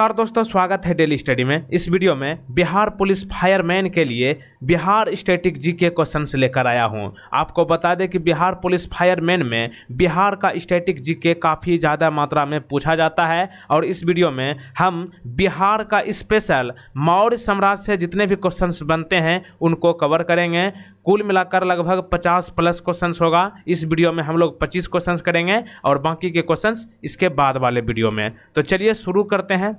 नमस्कार दोस्तों स्वागत है डेली स्टडी में इस वीडियो में बिहार पुलिस फायरमैन के लिए बिहार स्टेटिक जी के क्वेश्चन लेकर आया हूं आपको बता दें कि बिहार पुलिस फायरमैन में बिहार का स्टेटिक जी के काफ़ी ज़्यादा मात्रा में पूछा जाता है और इस वीडियो में हम बिहार का स्पेशल मौर्य साम्राज्य से जितने भी क्वेश्चन बनते हैं उनको कवर करेंगे कुल मिलाकर लगभग 50 प्लस क्वेश्चन होगा इस वीडियो में हम लोग 25 क्वेश्चन करेंगे और बाकी के क्वेश्चन इसके बाद वाले वीडियो में तो चलिए शुरू करते हैं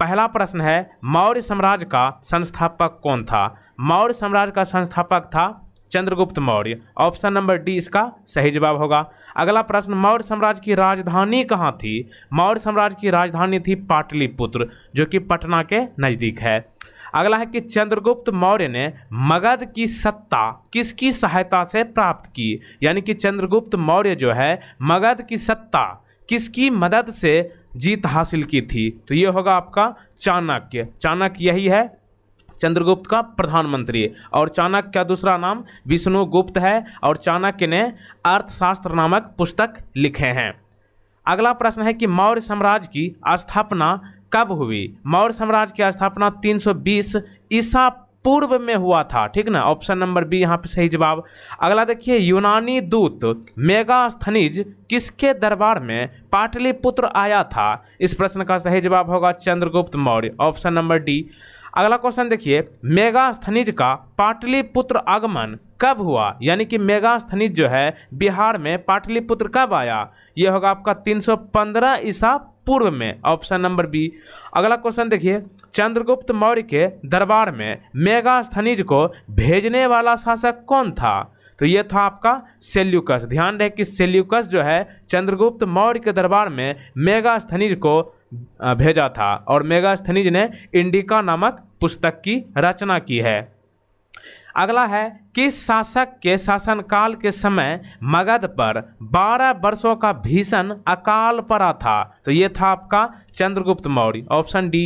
पहला प्रश्न है मौर्य साम्राज्य का संस्थापक कौन था मौर्य साम्राज्य का संस्थापक था Chandragupta Maurya option number D इसका सही जवाब होगा अगला प्रश्न मौर्य साम्राज्य की राजधानी कहाँ थी मौर्य साम्राज्य की राजधानी थी पाटलिपुत्र जो कि पटना के नज़दीक है अगला है कि चंद्रगुप्त मौर्य ने मगध की सत्ता किसकी सहायता से प्राप्त की यानी कि चंद्रगुप्त मौर्य जो है मगध की सत्ता किसकी मदद से जीत हासिल की थी तो ये होगा आपका चाणक्य चाणक्य यही है चंद्रगुप्त का प्रधानमंत्री और चाणक्य का दूसरा नाम विष्णुगुप्त है और चाणक्य ने अर्थशास्त्र नामक पुस्तक लिखे हैं अगला प्रश्न है कि मौर्य साम्राज्य की स्थापना कब हुई मौर्य साम्राज्य की स्थापना 320 ईसा पूर्व में हुआ था ठीक ना ऑप्शन नंबर बी यहाँ पे सही जवाब अगला देखिए यूनानी दूत मेगास्थनिज किसके दरबार में पाटलिपुत्र आया था इस प्रश्न का सही जवाब होगा Chandragupta Maurya option number D अगला क्वेश्चन देखिए मेगास्थनिज का पाटलिपुत्र आगमन कब हुआ यानी कि मेगास्थनिज जो है बिहार में पाटलिपुत्र कब आया यह होगा आपका 315 ईसा पूर्व में ऑप्शन नंबर बी अगला क्वेश्चन देखिए चंद्रगुप्त मौर्य के दरबार में मेगा स्थनिज को भेजने वाला शासक कौन था तो ये था आपका सेल्यूकस ध्यान रहे कि सेल्यूकस जो है चंद्रगुप्त मौर्य के दरबार में मेगा स्थनिज को भेजा था और मेगा स्थनिज ने इंडिका नामक पुस्तक की रचना की है अगला है किस शासक के शासनकाल के समय मगध पर 12 वर्षों का भीषण अकाल पड़ा था तो ये था आपका चंद्रगुप्त मौर्य ऑप्शन डी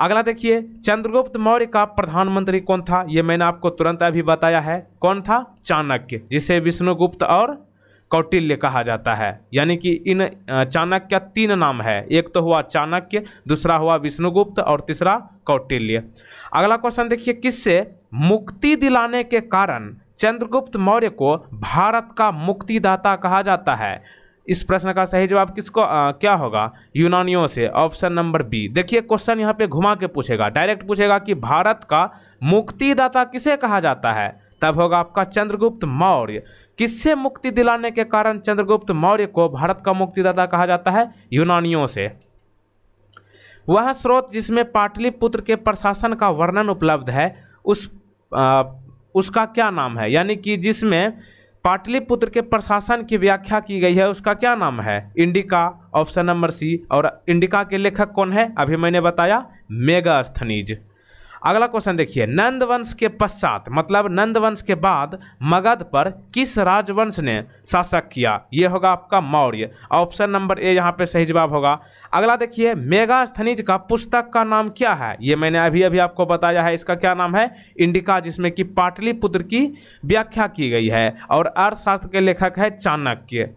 अगला देखिए चंद्रगुप्त मौर्य का प्रधानमंत्री कौन था ये मैंने आपको तुरंत अभी बताया है कौन था चाणक्य जिसे विष्णुगुप्त और कौटिल्य कहा जाता है यानी कि इन चाणक्य तीन नाम है एक तो हुआ चाणक्य दूसरा हुआ विष्णुगुप्त और तीसरा कौटिल्य अगला क्वेश्चन देखिए किससे मुक्ति दिलाने के कारण चंद्रगुप्त मौर्य को भारत का मुक्तिदाता कहा जाता है इस प्रश्न का सही जवाब किसको आ, क्या होगा यूनानियों से ऑप्शन नंबर बी देखिए क्वेश्चन यहाँ पे घुमा के पूछेगा डायरेक्ट पूछेगा कि भारत का मुक्तिदाता किसे कहा जाता है तब होगा आपका चंद्रगुप्त मौर्य किससे मुक्ति दिलाने के कारण चंद्रगुप्त मौर्य को भारत का मुक्तिदाता कहा जाता है यूनानियों से वह स्रोत जिसमें पाटलिपुत्र के प्रशासन का वर्णन उपलब्ध है उस आ, उसका क्या नाम है यानी कि जिसमें पाटलिपुत्र के प्रशासन की व्याख्या की गई है उसका क्या नाम है इंडिका ऑप्शन नंबर सी और इंडिका के लेखक कौन है अभी मैंने बताया मेगा स्थनीज अगला क्वेश्चन देखिए नंदवंश के पश्चात मतलब नंदवंश के बाद मगध पर किस राजवंश ने शासक किया ये होगा आपका मौर्य ऑप्शन नंबर ए यहाँ पे सही जवाब होगा अगला देखिए मेगास्थनिज का पुस्तक का नाम क्या है ये मैंने अभी अभी आपको बताया है इसका क्या नाम है इंडिका जिसमें कि पाटलिपुत्र की व्याख्या की गई है और अर्थशास्त्र के लेखक है चाणक्य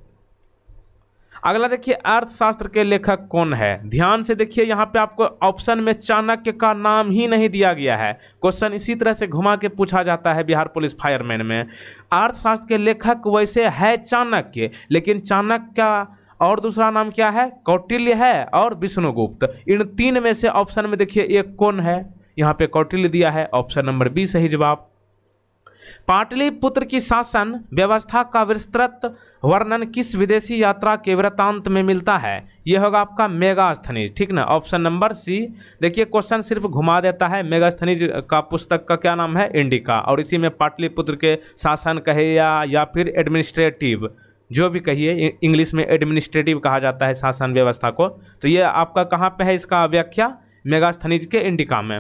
अगला देखिए अर्थशास्त्र के लेखक कौन है ध्यान से देखिए यहाँ पे आपको ऑप्शन में चाणक्य का नाम ही नहीं दिया गया है क्वेश्चन इसी तरह से घुमा के पूछा जाता है बिहार पुलिस फायरमैन में अर्थशास्त्र के लेखक वैसे है चाणक्य लेकिन चाणक्य का और दूसरा नाम क्या है कौटिल्य है और विष्णुगुप्त इन तीन में से ऑप्शन में देखिए एक कौन है यहाँ पे कौटिल्य दिया है ऑप्शन नंबर बी सही जवाब पाटलिपुत्र की शासन व्यवस्था का विस्तृत वर्णन किस विदेशी यात्रा के वृत्तांत में मिलता है यह होगा आपका मेगास्थनीज ठीक ना ऑप्शन नंबर सी देखिए क्वेश्चन सिर्फ घुमा देता है मेगास्थनीज का पुस्तक का क्या नाम है इंडिका और इसी में पाटलिपुत्र के शासन कहे या या फिर एडमिनिस्ट्रेटिव जो भी कहिए इंग्लिश में एडमिनिस्ट्रेटिव कहा जाता है शासन व्यवस्था को तो ये आपका कहाँ पे है इसका व्याख्या मेगास्थनीज के इंडिका में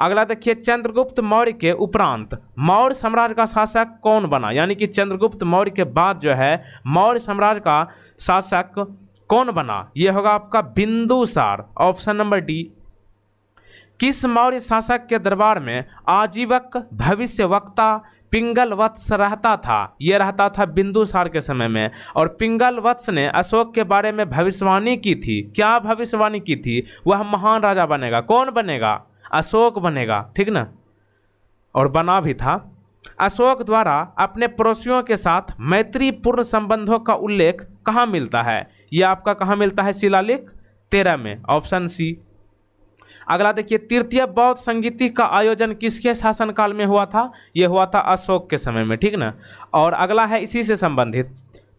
अगला देखिए चंद्रगुप्त मौर्य के उपरांत मौर्य साम्राज्य का शासक कौन बना यानी कि चंद्रगुप्त मौर्य के बाद जो है मौर्य साम्राज्य का शासक कौन बना यह होगा आपका बिंदुसार ऑप्शन नंबर डी किस मौर्य शासक के दरबार में आजीवक भविष्य वक्ता पिंगल वत्स रहता था ये रहता था बिंदुसार के समय में और पिंगल वत्स ने अशोक के बारे में भविष्यवाणी की थी क्या भविष्यवाणी की थी वह महान राजा बनेगा कौन बनेगा अशोक बनेगा ठीक ना और बना भी था अशोक द्वारा अपने पड़ोसियों के साथ मैत्रीपूर्ण संबंधों का उल्लेख कहाँ मिलता है यह आपका कहाँ मिलता है शिलालेख तेरह में ऑप्शन सी अगला देखिए तृतीय बौद्ध संगीति का आयोजन किसके शासनकाल में हुआ था यह हुआ था अशोक के समय में ठीक ना और अगला है इसी से संबंधित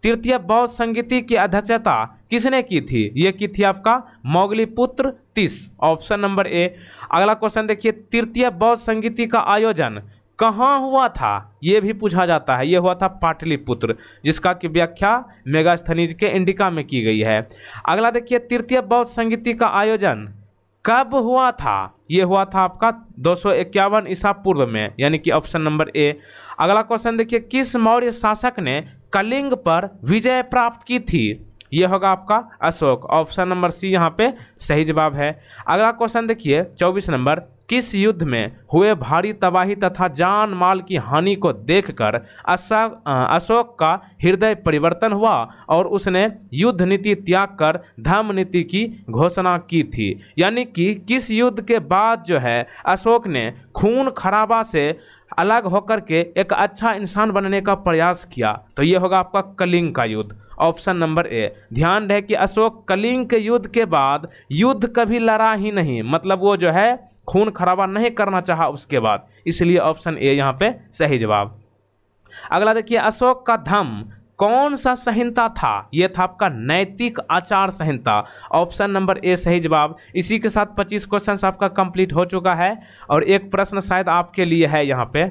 तृतीय बौद्ध संगीति की अध्यक्षता किसने की थी यह की थी आपका मोगली पुत्र तीस ऑप्शन नंबर ए अगला क्वेश्चन देखिए तृतीय बौद्ध संगीति का आयोजन कहाँ हुआ था ये भी पूछा जाता है ये हुआ था पाटलिपुत्र जिसका की व्याख्या मेगास्थनीज के इंडिका में की गई है अगला देखिए तृतीय बौद्ध संगीति का आयोजन कब हुआ था यह हुआ था आपका दो सौ इक्यावन ईसा पूर्व में यानी कि ऑप्शन नंबर ए अगला क्वेश्चन देखिए किस मौर्य शासक ने कलिंग पर विजय प्राप्त की थी यह होगा आपका अशोक ऑप्शन नंबर सी यहाँ पे सही जवाब है अगला क्वेश्चन देखिए चौबीस नंबर किस युद्ध में हुए भारी तबाही तथा जान माल की हानि को देखकर अशोक का हृदय परिवर्तन हुआ और उसने युद्ध नीति त्याग कर धर्म नीति की घोषणा की थी यानी कि किस युद्ध के बाद जो है अशोक ने खून खराबा से अलग होकर के एक अच्छा इंसान बनने का प्रयास किया तो ये होगा आपका कलिंग का युद्ध ऑप्शन नंबर ए ध्यान रहे कि अशोक कलिंग के युद्ध के बाद युद्ध कभी लड़ा ही नहीं मतलब वो जो है खून खराबा नहीं करना चाहा उसके बाद इसलिए ऑप्शन ए यहाँ पे सही जवाब अगला देखिए अशोक का धम कौन सा संहिता था यह था आपका नैतिक आचार संहिता ऑप्शन नंबर ए सही जवाब इसी के साथ 25 क्वेश्चन आपका कंप्लीट हो चुका है और एक प्रश्न शायद आपके लिए है यहाँ पे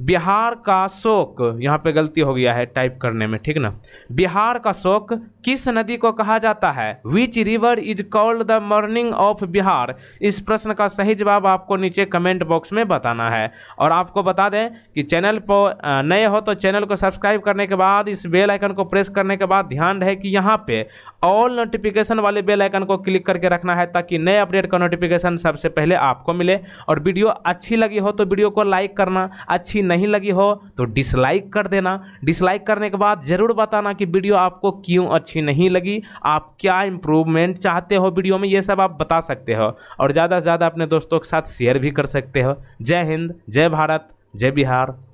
बिहार का शोक यहाँ पे गलती हो गया है टाइप करने में ठीक ना बिहार का शोक किस नदी को कहा जाता है which river is called the mourning of Bihar इस प्रश्न का सही जवाब आपको नीचे कमेंट बॉक्स में बताना है और आपको बता दें कि चैनल पर नए हो तो चैनल को सब्सक्राइब करने के बाद इस बेल आइकन को प्रेस करने के बाद ध्यान रहे कि यहाँ पे ऑल नोटिफिकेशन वाले बेल आइकन को क्लिक करके रखना है ताकि नए अपडेट का नोटिफिकेशन सबसे पहले आपको मिले और वीडियो अच्छी लगी हो तो वीडियो को लाइक करना अच्छी अच्छी नहीं लगी हो तो डिसलाइक कर देना डिसलाइक करने के बाद ज़रूर बताना कि वीडियो आपको क्यों अच्छी नहीं लगी आप क्या इम्प्रूवमेंट चाहते हो वीडियो में ये सब आप बता सकते हो और ज़्यादा से ज़्यादा अपने दोस्तों के साथ शेयर भी कर सकते हो जय हिंद जय भारत जय बिहार